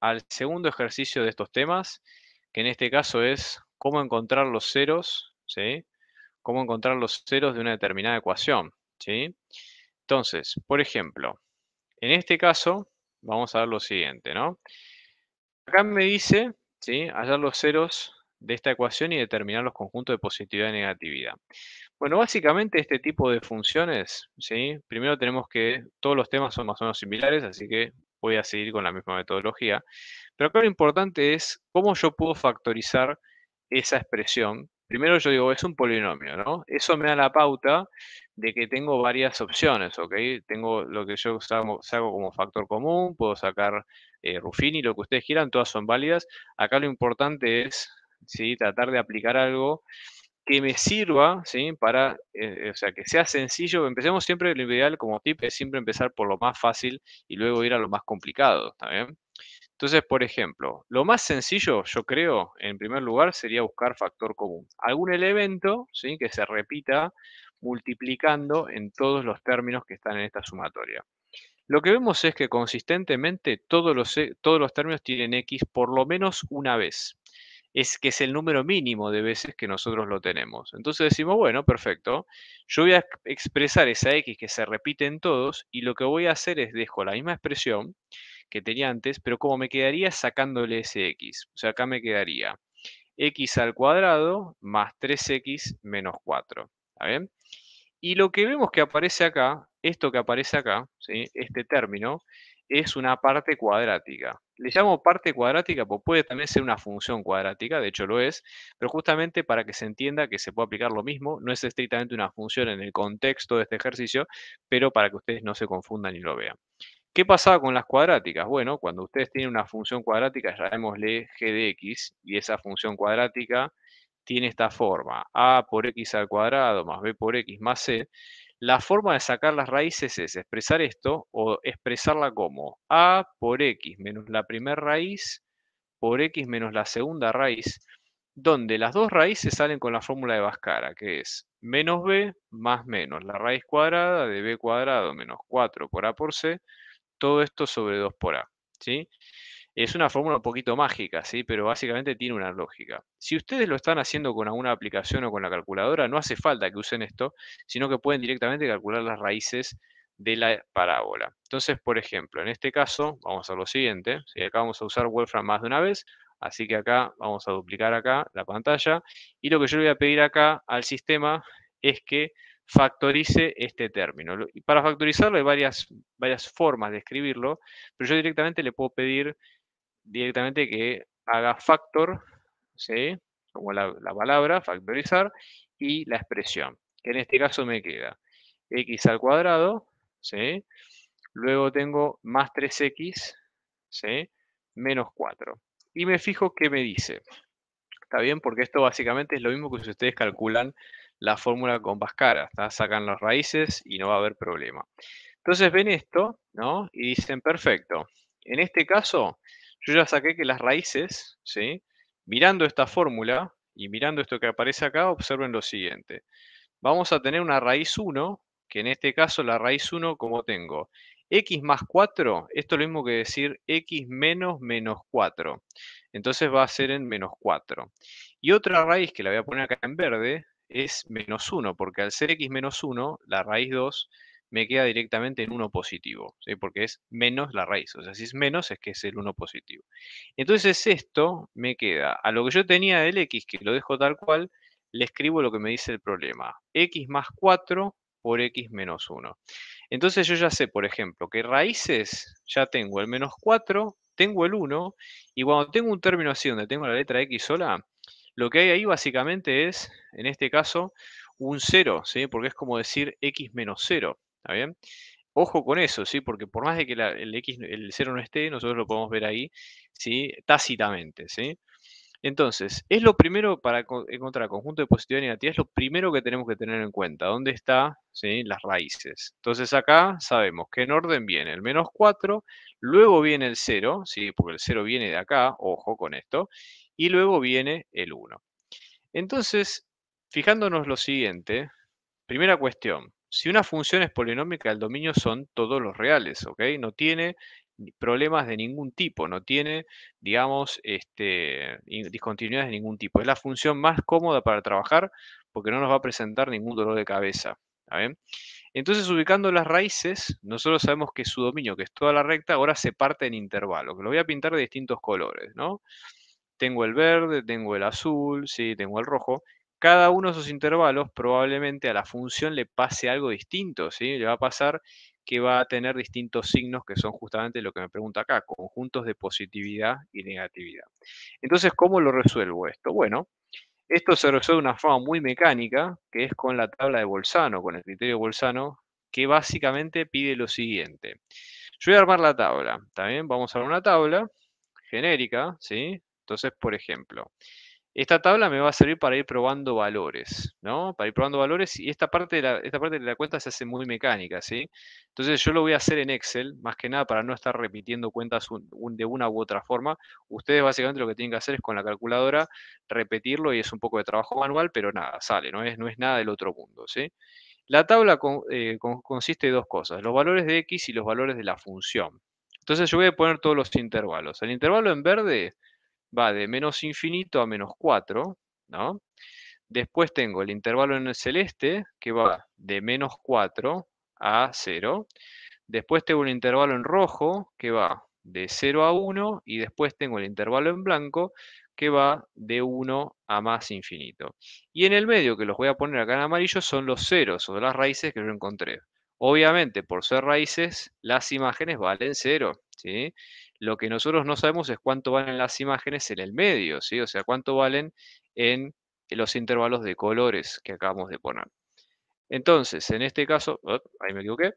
al segundo ejercicio de estos temas, que en este caso es cómo encontrar los ceros, Cómo encontrar los ceros de una determinada ecuación, ¿sí? Entonces, por ejemplo, en este caso, vamos a ver lo siguiente, ¿no? Acá me dice, ¿sí? Hallar los ceros de esta ecuación y determinar los conjuntos de positividad y negatividad. Bueno, básicamente este tipo de funciones, ¿sí? Primero tenemos que, todos los temas son más o menos similares, así que voy a seguir con la misma metodología. Pero acá lo importante es cómo yo puedo factorizar esa expresión. Primero yo digo, es un polinomio, ¿no? Eso me da la pauta de que tengo varias opciones, ¿ok? Tengo lo que yo saco, como factor común, puedo sacar eh, Ruffini, lo que ustedes quieran, todas son válidas. Acá lo importante es, Tratar de aplicar algo que me sirva, Para, eh, o sea, que sea sencillo. Empecemos siempre, lo ideal como tip es siempre empezar por lo más fácil y luego ir a lo más complicado, ¿está Entonces, por ejemplo, lo más sencillo, yo creo, en primer lugar, sería buscar factor común. Algún elemento, ¿sí? Que se repita multiplicando en todos los términos que están en esta sumatoria. Lo que vemos es que consistentemente todos los, todos los términos tienen x por lo menos una vez es que es el número mínimo de veces que nosotros lo tenemos. Entonces decimos, bueno, perfecto, yo voy a expresar esa X que se repite en todos y lo que voy a hacer es dejo la misma expresión que tenía antes, pero como me quedaría sacándole ese X. O sea, acá me quedaría X al cuadrado más 3X menos 4. Y lo que vemos que aparece acá, esto que aparece acá, este término, es una parte cuadrática le llamo parte cuadrática porque puede también ser una función cuadrática, de hecho lo es, pero justamente para que se entienda que se puede aplicar lo mismo, no es estrictamente una función en el contexto de este ejercicio, pero para que ustedes no se confundan y lo vean. ¿Qué pasaba con las cuadráticas? Bueno, cuando ustedes tienen una función cuadrática, llamémosle g de x, y esa función cuadrática tiene esta forma, a por x al cuadrado más b por x más c, la forma de sacar las raíces es expresar esto o expresarla como a por x menos la primera raíz por x menos la segunda raíz, donde las dos raíces salen con la fórmula de Vascara, que es menos b más menos la raíz cuadrada de b cuadrado menos 4 por a por c, todo esto sobre 2 por a. ¿sí? Es una fórmula un poquito mágica, ¿sí? pero básicamente tiene una lógica. Si ustedes lo están haciendo con alguna aplicación o con la calculadora, no hace falta que usen esto, sino que pueden directamente calcular las raíces de la parábola. Entonces, por ejemplo, en este caso, vamos a lo siguiente. Acá vamos a usar Wolfram más de una vez, así que acá vamos a duplicar acá la pantalla. Y lo que yo le voy a pedir acá al sistema es que factorice este término. Y para factorizarlo hay varias, varias formas de escribirlo, pero yo directamente le puedo pedir directamente que haga factor, ¿sí? como la, palabra, factorizar, y la expresión, que en este caso me queda x al cuadrado, ¿sí? luego tengo más 3x, ¿sí? menos 4. Y me fijo qué me dice. ¿Está bien? Porque esto básicamente es lo mismo que si ustedes calculan la fórmula con más hasta Sacan las raíces y no va a haber problema. Entonces ven esto, ¿no? Y dicen, perfecto. En este caso, yo ya saqué que las raíces, ¿sí? mirando esta fórmula y mirando esto que aparece acá, observen lo siguiente. Vamos a tener una raíz 1, que en este caso la raíz 1 como tengo. X más 4, esto es lo mismo que decir X menos menos 4. Entonces va a ser en menos 4. Y otra raíz que la voy a poner acá en verde es menos 1, porque al ser X menos 1, la raíz 2 me queda directamente en 1 positivo, porque es menos la raíz. O sea, si es menos es que es el 1 positivo. Entonces esto me queda, a lo que yo tenía del x, que lo dejo tal cual, le escribo lo que me dice el problema. x más 4 por x menos 1. Entonces yo ya sé, por ejemplo, que raíces ya tengo el menos 4, tengo el 1, y cuando tengo un término así donde tengo la letra x sola, lo que hay ahí básicamente es, en este caso, un 0, ¿sí? porque es como decir x menos 0. ¿Está bien? Ojo con eso, ¿sí? Porque por más de que el X, el 0 no esté, nosotros lo podemos ver ahí, ¿sí? Tácitamente, ¿sí? Entonces, es lo primero para encontrar conjunto de positividad y negativa, es lo primero que tenemos que tener en cuenta, dónde están ¿sí? las raíces. Entonces acá sabemos que en orden viene el menos 4, luego viene el 0, ¿sí? porque el 0 viene de acá, ojo con esto, y luego viene el 1. Entonces, fijándonos lo siguiente, primera cuestión, si una función es polinómica, el dominio son todos los reales, ¿ok? No tiene problemas de ningún tipo, no tiene, digamos, este, discontinuidades de ningún tipo. Es la función más cómoda para trabajar porque no nos va a presentar ningún dolor de cabeza. Entonces, ubicando las raíces, nosotros sabemos que su dominio, que es toda la recta, ahora se parte en intervalos. que lo voy a pintar de distintos colores, ¿no? Tengo el verde, tengo el azul, sí, tengo el rojo, cada uno de esos intervalos probablemente a la función le pase algo distinto, ¿sí? Le va a pasar que va a tener distintos signos que son justamente lo que me pregunta acá, conjuntos de positividad y negatividad. Entonces, ¿cómo lo resuelvo esto? Bueno, esto se resuelve de una forma muy mecánica, que es con la tabla de Bolzano, con el criterio de Bolzano, que básicamente pide lo siguiente. Yo voy a armar la tabla, también vamos a armar una tabla genérica, ¿sí? Entonces, por ejemplo, esta tabla me va a servir para ir probando valores, ¿no? Para ir probando valores y esta parte de la, esta parte de la cuenta se hace muy mecánica, ¿sí? Entonces yo lo voy a hacer en Excel, más que nada para no estar repitiendo cuentas un, de una u otra forma. Ustedes básicamente lo que tienen que hacer es con la calculadora repetirlo y es un poco de trabajo manual, pero nada, sale, no es, no es nada del otro mundo, ¿sí? La tabla eh, consiste de dos cosas, los valores de X y los valores de la función. Entonces yo voy a poner todos los intervalos. El intervalo en verde va de menos infinito a menos 4, ¿no? Después tengo el intervalo en el celeste, que va de menos 4 a 0. Después tengo un intervalo en rojo, que va de 0 a 1. Y después tengo el intervalo en blanco, que va de 1 a más infinito. Y en el medio, que los voy a poner acá en amarillo, son los ceros o las raíces que yo encontré. Obviamente, por ser raíces, las imágenes valen 0. ¿sí? Lo que nosotros no sabemos es cuánto valen las imágenes en el medio, ¿sí? O sea, cuánto valen en los intervalos de colores que acabamos de poner. Entonces, en este caso, oh, ahí me equivoqué,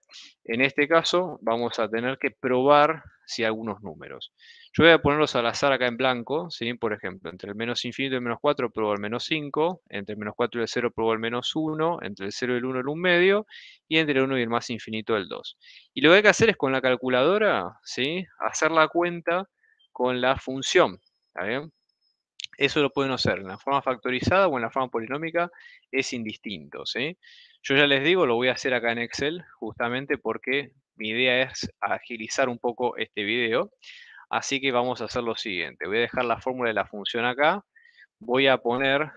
en este caso vamos a tener que probar si algunos números. Yo voy a ponerlos al azar acá en blanco, por ejemplo, entre el menos infinito y el menos 4 pruebo el menos 5, entre el menos 4 y el 0 pruebo el menos 1, entre el 0 y el 1 el 1 medio, y entre el 1 y el más infinito el 2. Y lo que hay que hacer es con la calculadora, ¿sí? hacer la cuenta con la función, ¿está bien? Eso lo pueden hacer en la forma factorizada o en la forma polinómica, es indistinto. Yo ya les digo, lo voy a hacer acá en Excel, justamente porque mi idea es agilizar un poco este video. Así que vamos a hacer lo siguiente. Voy a dejar la fórmula de la función acá. Voy a poner,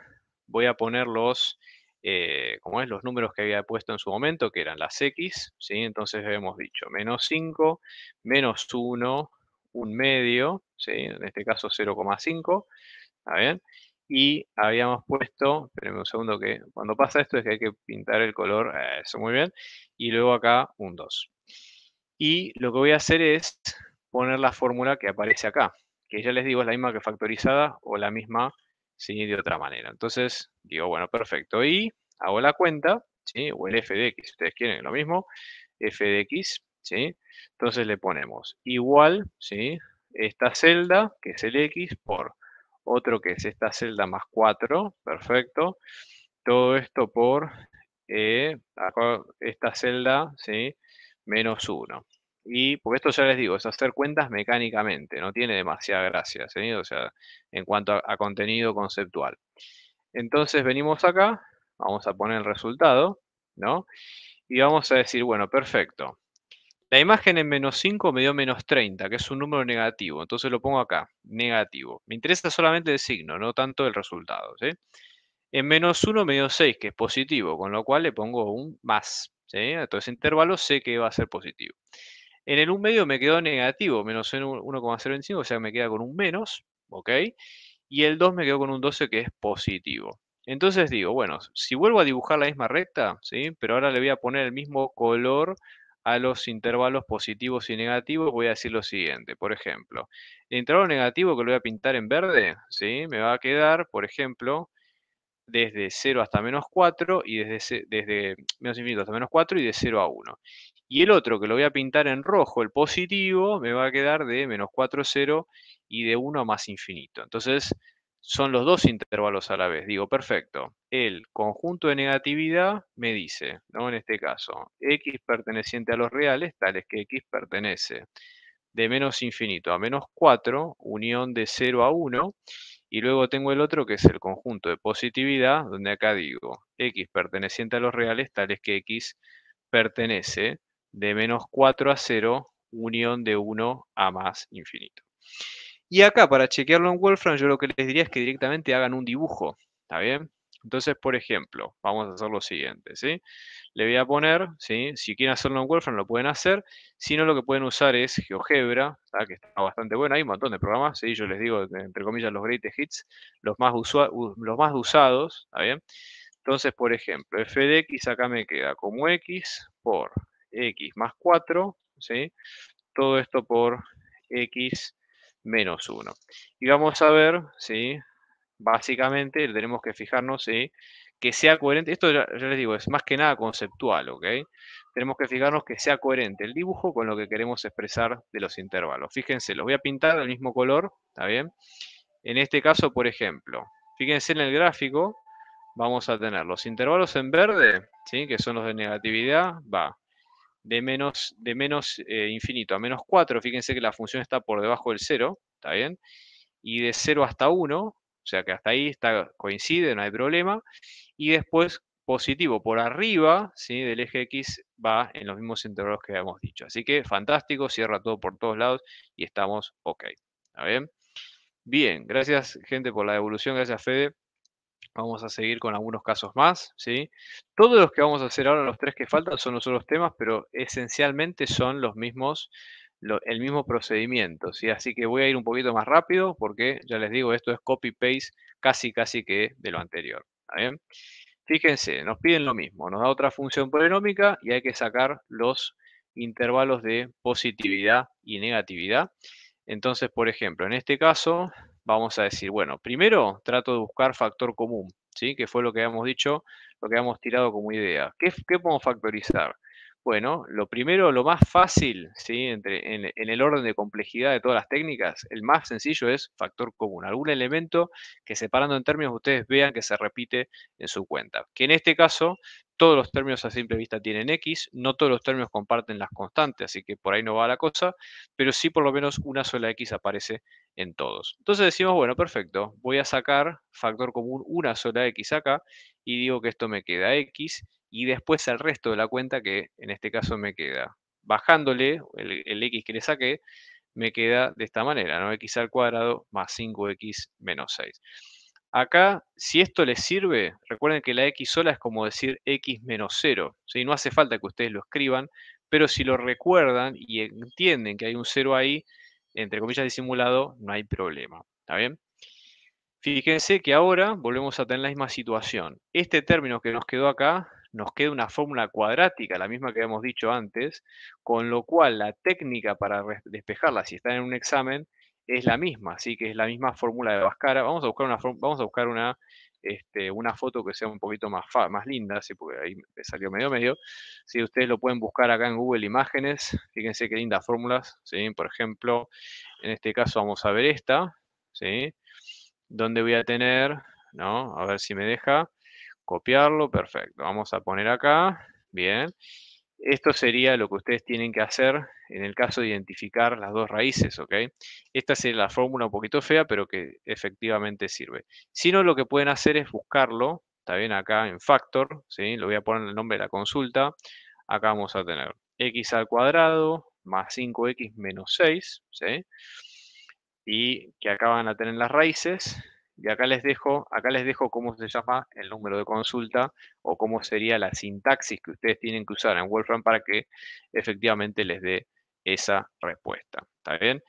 voy a poner los, eh, es, los números que había puesto en su momento, que eran las X. ¿sí? Entonces hemos dicho menos 5, menos 1, un medio, en este caso 0,5 ¿Está bien? Y habíamos puesto, espérenme un segundo que cuando pasa esto es que hay que pintar el color, eh, eso muy bien, y luego acá un 2. Y lo que voy a hacer es poner la fórmula que aparece acá, que ya les digo es la misma que factorizada o la misma sin ir de otra manera. Entonces digo, bueno, perfecto, y hago la cuenta, ¿sí? o el f de x, si ustedes quieren, lo mismo, f de x, ¿sí? entonces le ponemos igual ¿sí? esta celda, que es el x, por otro que es esta celda más 4, perfecto. Todo esto por eh, esta celda, ¿sí? Menos 1. Y por esto ya les digo, es hacer cuentas mecánicamente, no tiene demasiada gracia, O sea, en cuanto a, a contenido conceptual. Entonces venimos acá, vamos a poner el resultado, ¿no? Y vamos a decir, bueno, perfecto. La imagen en menos 5 me dio menos 30, que es un número negativo. Entonces lo pongo acá, negativo. Me interesa solamente el signo, no tanto el resultado. En menos 1 me dio 6, que es positivo, con lo cual le pongo un más. ¿sí? Entonces intervalo sé que va a ser positivo. En el 1 medio me quedó negativo, menos 1,025, o sea que me queda con un menos. Y el 2 me quedó con un 12 que es positivo. Entonces digo, bueno, si vuelvo a dibujar la misma recta, ¿sí? pero ahora le voy a poner el mismo color a los intervalos positivos y negativos, voy a decir lo siguiente. Por ejemplo, el intervalo negativo que lo voy a pintar en verde, ¿sí? me va a quedar, por ejemplo, desde 0 hasta menos 4 y desde, desde menos infinito hasta menos 4 y de 0 a 1. Y el otro que lo voy a pintar en rojo, el positivo, me va a quedar de menos 4, 0 y de 1 a más infinito. Entonces, son los dos intervalos a la vez. Digo, perfecto el conjunto de negatividad me dice, ¿no? En este caso, x perteneciente a los reales, tales que x pertenece de menos infinito a menos 4, unión de 0 a 1, y luego tengo el otro que es el conjunto de positividad, donde acá digo x perteneciente a los reales, tales que x pertenece de menos 4 a 0, unión de 1 a más infinito. Y acá, para chequearlo en Wolfram, yo lo que les diría es que directamente hagan un dibujo, ¿está bien? Entonces, por ejemplo, vamos a hacer lo siguiente, ¿sí? Le voy a poner, ¿sí? Si quieren hacerlo en Wolfram, lo pueden hacer. Si no, lo que pueden usar es GeoGebra, que está bastante bueno. Hay un montón de programas, ¿sí? Yo les digo, entre comillas, los great hits, los más, los más usados, bien? Entonces, por ejemplo, f de x acá me queda como x por x más 4, ¿sí? Todo esto por x menos 1. Y vamos a ver, ¿sí? básicamente tenemos que fijarnos que sea coherente. Esto ya, les digo, es más que nada conceptual, ¿ok? Tenemos que fijarnos que sea coherente el dibujo con lo que queremos expresar de los intervalos. Fíjense, los voy a pintar del mismo color, ¿está bien? En este caso, por ejemplo, fíjense en el gráfico, vamos a tener los intervalos en verde, ¿sí? Que son los de negatividad, va. De menos, de menos eh, infinito a menos 4, fíjense que la función está por debajo del 0, ¿está bien? Y de 0 hasta 1, o sea que hasta ahí está, coincide, no hay problema. Y después positivo por arriba ¿sí? del eje X va en los mismos intervalos que habíamos dicho. Así que fantástico, cierra todo por todos lados y estamos ok. bien? Bien, gracias gente por la devolución, gracias Fede. Vamos a seguir con algunos casos más. ¿sí? Todos los que vamos a hacer ahora, los tres que faltan, son los otros temas, pero esencialmente son los mismos el mismo procedimiento, ¿sí? Así que voy a ir un poquito más rápido porque ya les digo, esto es copy-paste casi, casi que de lo anterior. Fíjense, nos piden lo mismo, nos da otra función polinómica y hay que sacar los intervalos de positividad y negatividad. Entonces, por ejemplo, en este caso vamos a decir, bueno, primero trato de buscar factor común, ¿sí? Que fue lo que habíamos dicho, lo que habíamos tirado como idea. qué podemos factorizar? Bueno, lo primero, lo más fácil, en, en, el orden de complejidad de todas las técnicas, el más sencillo es factor común, algún elemento que separando en términos ustedes vean que se repite en su cuenta. Que en este caso, todos los términos a simple vista tienen X, no todos los términos comparten las constantes, así que por ahí no va la cosa, pero sí por lo menos una sola X aparece en todos. Entonces decimos, bueno, perfecto, voy a sacar factor común una sola X acá y digo que esto me queda X y después el resto de la cuenta que en este caso me queda bajándole el, x que le saqué, me queda de esta manera, ¿no? x al cuadrado más 5x menos 6. Acá, si esto les sirve, recuerden que la x sola es como decir x menos 0, No hace falta que ustedes lo escriban, pero si lo recuerdan y entienden que hay un 0 ahí, entre comillas disimulado, no hay problema, ¿está bien? Fíjense que ahora volvemos a tener la misma situación. Este término que nos quedó acá nos queda una fórmula cuadrática, la misma que habíamos dicho antes, con lo cual la técnica para despejarla si está en un examen es la misma, así que es la misma fórmula de Bascara. Vamos a buscar una vamos a buscar una este, una foto que sea un poquito más, más linda, ¿sí? porque ahí me salió medio medio. Si ustedes lo pueden buscar acá en Google Imágenes, fíjense qué lindas fórmulas, por ejemplo, en este caso vamos a ver esta, ¿sí? donde voy a tener, ¿no? a ver si me deja, copiarlo, perfecto. Vamos a poner acá, bien. Esto sería lo que ustedes tienen que hacer en el caso de identificar las dos raíces, ¿ok? Esta es la fórmula un poquito fea, pero que efectivamente sirve. Si no, lo que pueden hacer es buscarlo, está bien acá en factor, ¿sí? Lo voy a poner en el nombre de la consulta. Acá vamos a tener x al cuadrado más 5x menos 6, ¿sí? Y que acá van a tener las raíces, y acá les dejo, acá les dejo cómo se llama el número de consulta o cómo sería la sintaxis que ustedes tienen que usar en Wolfram para que efectivamente les dé esa respuesta. ¿Está bien?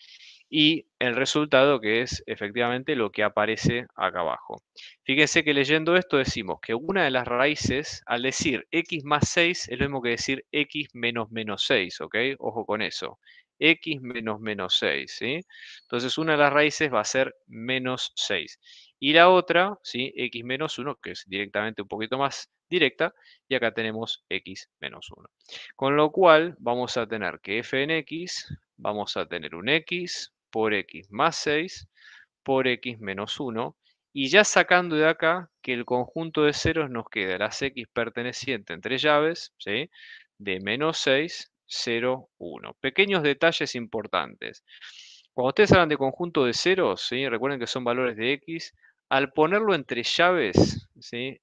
Y el resultado que es efectivamente lo que aparece acá abajo. Fíjense que leyendo esto decimos que una de las raíces, al decir x más 6, es lo mismo que decir x menos menos 6, ¿ok? Ojo con eso x menos menos 6, ¿sí? Entonces una de las raíces va a ser menos 6. Y la otra, ¿sí? x menos 1, que es directamente un poquito más directa, y acá tenemos x menos 1. Con lo cual vamos a tener que f en x, vamos a tener un x por x más 6 por x menos 1, y ya sacando de acá que el conjunto de ceros nos queda las x pertenecientes entre llaves, ¿sí? de menos 6 0, 1. Pequeños detalles importantes. Cuando ustedes hablan de conjunto de ceros, recuerden que son valores de X, al ponerlo entre llaves,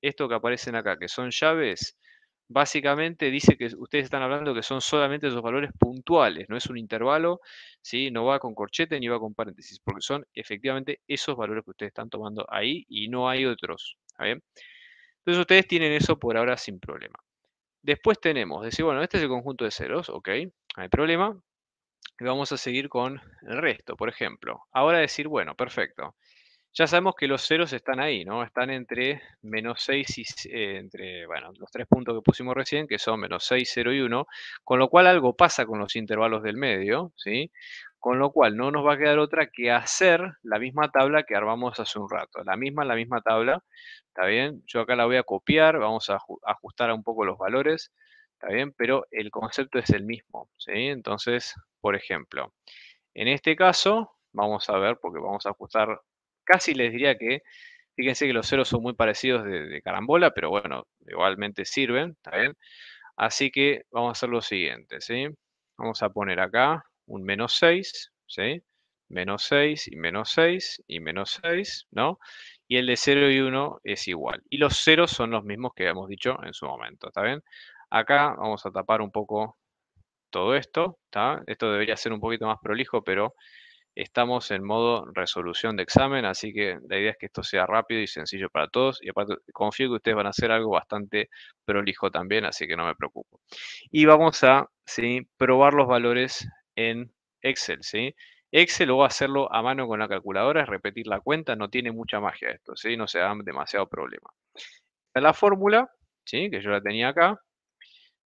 esto que aparecen acá, que son llaves, básicamente dice que ustedes están hablando que son solamente esos valores puntuales, no es un intervalo, ¿sí? no va con corchete ni va con paréntesis, porque son efectivamente esos valores que ustedes están tomando ahí y no hay otros. Entonces ustedes tienen eso por ahora sin problema. Después tenemos, decir, bueno, este es el conjunto de ceros, ok, no hay problema. vamos a seguir con el resto, por ejemplo. Ahora decir, bueno, perfecto ya sabemos que los ceros están ahí, ¿no? Están entre menos 6 y eh, entre, bueno, los tres puntos que pusimos recién, que son menos 6, 0 y 1, con lo cual algo pasa con los intervalos del medio, ¿sí? Con lo cual no nos va a quedar otra que hacer la misma tabla que armamos hace un rato. La misma, la misma tabla, ¿está bien? Yo acá la voy a copiar, vamos a ajustar un poco los valores, ¿está bien? Pero el concepto es el mismo, ¿sí? Entonces, por ejemplo, en este caso, vamos a ver, porque vamos a ajustar casi les diría que, fíjense que los ceros son muy parecidos de, carambola, pero bueno, igualmente sirven, ¿está bien? Así que vamos a hacer lo siguiente, ¿sí? Vamos a poner acá un menos 6, ¿sí? Menos 6 y menos 6 y menos 6, ¿no? Y el de 0 y 1 es igual. Y los ceros son los mismos que habíamos dicho en su momento, ¿está bien? Acá vamos a tapar un poco todo esto, ¿está? Esto debería ser un poquito más prolijo, pero Estamos en modo resolución de examen, así que la idea es que esto sea rápido y sencillo para todos. Y aparte, confío que ustedes van a hacer algo bastante prolijo también, así que no me preocupo. Y vamos a probar los valores en Excel. ¿sí? Excel a hacerlo a mano con la calculadora, es repetir la cuenta, no tiene mucha magia esto, ¿sí? no se da demasiado problema. La fórmula, ¿sí? que yo la tenía acá,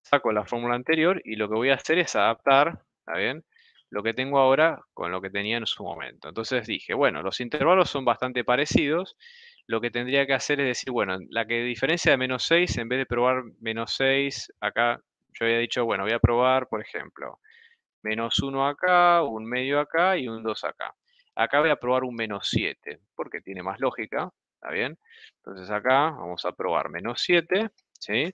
saco la fórmula anterior y lo que voy a hacer es adaptar, ¿está bien? lo que tengo ahora con lo que tenía en su momento. Entonces dije, bueno, los intervalos son bastante parecidos. Lo que tendría que hacer es decir, bueno, la que diferencia de menos 6, en vez de probar menos 6, acá yo había dicho, bueno, voy a probar, por ejemplo, menos 1 acá, un medio acá y un 2 acá. Acá voy a probar un menos 7, porque tiene más lógica, ¿está bien? Entonces acá vamos a probar menos 7, ¿sí?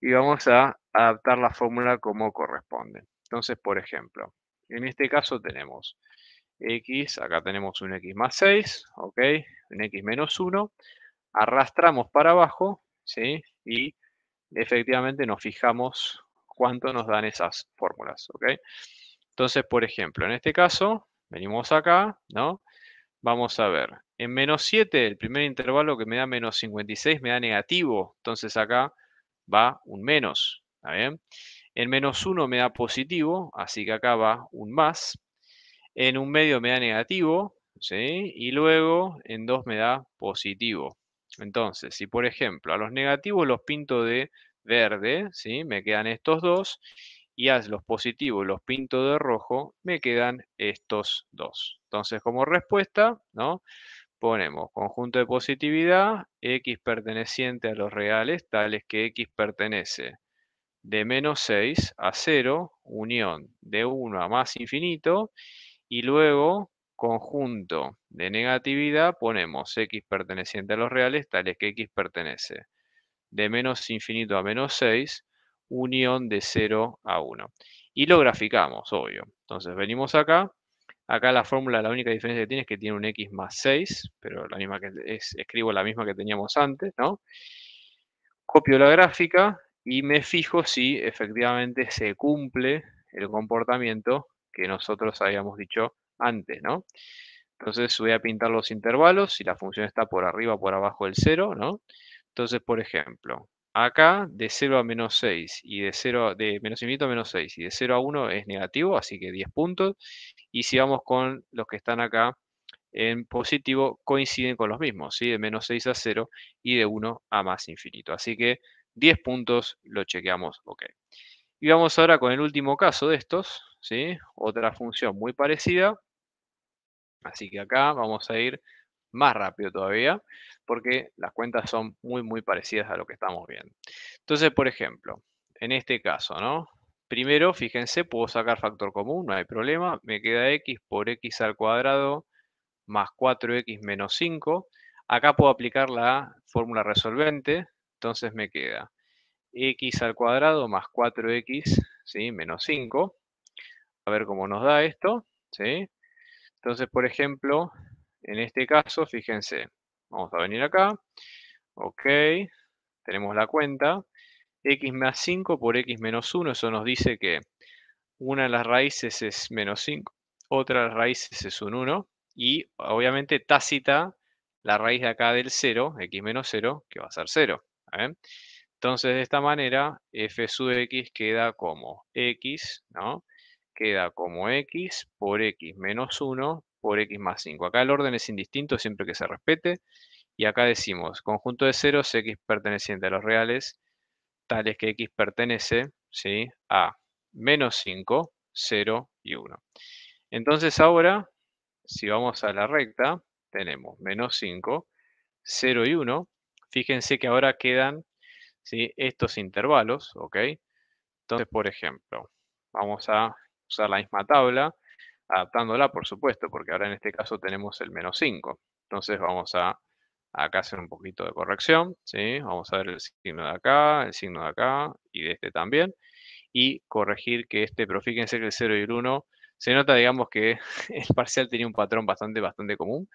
Y vamos a adaptar la fórmula como corresponde. Entonces, por ejemplo, en este caso tenemos x, acá tenemos un x más 6, ¿ok? Un x menos 1. Arrastramos para abajo, ¿sí? Y efectivamente nos fijamos cuánto nos dan esas fórmulas, ¿ok? Entonces, por ejemplo, en este caso, venimos acá, ¿no? Vamos a ver, en menos 7, el primer intervalo que me da menos 56 me da negativo, entonces acá va un menos, ¿está bien? En menos 1 me da positivo, así que acá va un más. En un medio me da negativo, ¿sí? Y luego en 2 me da positivo. Entonces, si por ejemplo a los negativos los pinto de verde, ¿sí? Me quedan estos dos. Y a los positivos los pinto de rojo, me quedan estos dos. Entonces, como respuesta, ¿no? ponemos conjunto de positividad, x perteneciente a los reales, tales que x pertenece de menos 6 a 0, unión de 1 a más infinito, y luego conjunto de negatividad ponemos x perteneciente a los reales, tales que x pertenece de menos infinito a menos 6, unión de 0 a 1. Y lo graficamos, obvio. Entonces venimos acá, acá la fórmula, la única diferencia que tiene es que tiene un x más 6, pero la misma que es, escribo la misma que teníamos antes, ¿no? Copio la gráfica, y me fijo si efectivamente se cumple el comportamiento que nosotros habíamos dicho antes, ¿no? Entonces voy a pintar los intervalos, si la función está por arriba o por abajo del 0, ¿no? Entonces, por ejemplo, acá de 0 a menos 6 y de 0 de menos infinito a menos 6 y de 0 a 1 es negativo, así que 10 puntos. Y si vamos con los que están acá en positivo, coinciden con los mismos, ¿sí? De menos 6 a 0 y de 1 a más infinito. Así que 10 puntos, lo chequeamos, ok. Y vamos ahora con el último caso de estos, ¿sí? Otra función muy parecida. Así que acá vamos a ir más rápido todavía, porque las cuentas son muy, muy parecidas a lo que estamos viendo. Entonces, por ejemplo, en este caso, ¿no? Primero, fíjense, puedo sacar factor común, no hay problema. Me queda x por x al cuadrado más 4x menos 5. Acá puedo aplicar la fórmula resolvente, entonces me queda x al cuadrado más 4x, ¿sí? Menos 5. A ver cómo nos da esto, ¿sí? Entonces, por ejemplo, en este caso, fíjense, vamos a venir acá, ok, tenemos la cuenta, x más 5 por x menos 1, eso nos dice que una de las raíces es menos 5, otra de las raíces es un 1, y obviamente tácita la raíz de acá del 0, x menos 0, que va a ser 0. ¿eh? Entonces, de esta manera, f sub x queda como x, ¿no? Queda como x por x menos 1 por x más 5. Acá el orden es indistinto siempre que se respete. Y acá decimos, conjunto de ceros, x perteneciente a los reales, tales que x pertenece ¿sí? a menos 5, 0 y 1. Entonces ahora, si vamos a la recta, tenemos menos 5, 0 y 1, Fíjense que ahora quedan estos intervalos, ¿ok? Entonces, por ejemplo, vamos a usar la misma tabla, adaptándola, por supuesto, porque ahora en este caso tenemos el menos 5. Entonces vamos a acá hacer un poquito de corrección, ¿sí? Vamos a ver el signo de acá, el signo de acá y de este también. Y corregir que este, pero fíjense que el 0 y el 1, se nota, digamos, que el parcial tenía un patrón bastante, bastante común.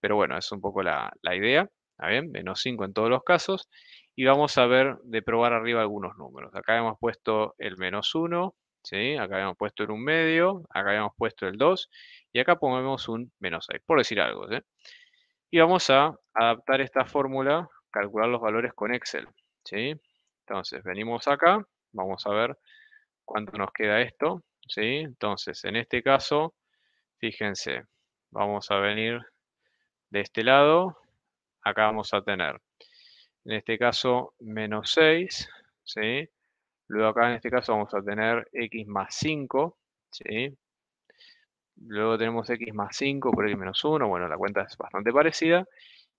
Pero bueno, es un poco la, la idea. Menos 5 en todos los casos. Y vamos a ver de probar arriba algunos números. Acá hemos puesto el menos 1, ¿sí? Acá habíamos puesto el 1 medio, acá habíamos puesto el 2 y acá ponemos un menos 6, por decir algo, ¿sí? Y vamos a adaptar esta fórmula, calcular los valores con Excel, ¿sí? Entonces, venimos acá, vamos a ver cuánto nos queda esto, ¿sí? Entonces, en este caso, fíjense, vamos a venir de este lado, acá vamos a tener, en este caso, menos 6, ¿sí? Luego acá en este caso vamos a tener x más 5, Luego tenemos x más 5 por x menos 1, bueno, la cuenta es bastante parecida.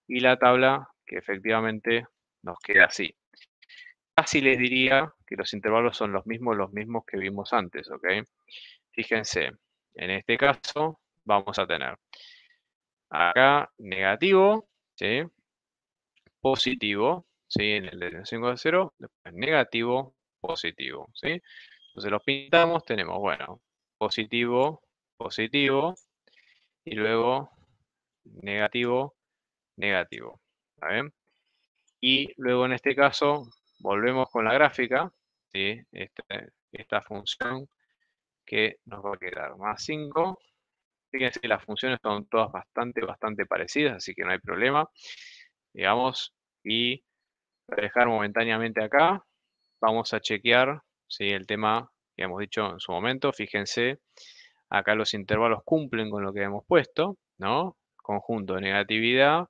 Y la tabla que efectivamente nos queda así. Casi les diría que los intervalos son los mismos, los mismos que vimos antes, Fíjense, en este caso vamos a tener acá negativo, Positivo, ¿sí? En el de 5 0, negativo, positivo, ¿sí? Entonces los pintamos, tenemos, bueno, positivo, positivo, y luego negativo, negativo, Y luego en este caso volvemos con la gráfica, ¿sí? Este, esta función que nos va a quedar más 5 Fíjense, las funciones son todas bastante, bastante parecidas, así que no hay problema. Digamos, y para dejar momentáneamente acá, vamos a chequear si el tema que hemos dicho en su momento. Fíjense, acá los intervalos cumplen con lo que hemos puesto, ¿no? Conjunto de negatividad,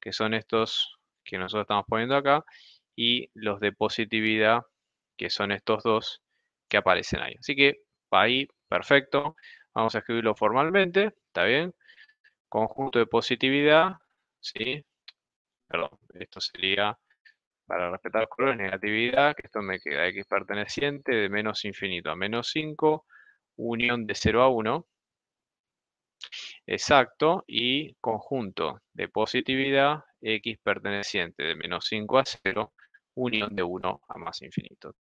que son estos que nosotros estamos poniendo acá, y los de positividad, que son estos dos que aparecen ahí. Así que ahí, perfecto. Vamos a escribirlo formalmente, ¿está bien? Conjunto de positividad, ¿sí? Perdón, esto sería, para respetar los colores, negatividad, que esto me queda x perteneciente de menos infinito a menos 5, unión de 0 a 1, exacto, y conjunto de positividad, x perteneciente de menos 5 a 0, unión de 1 a más infinito.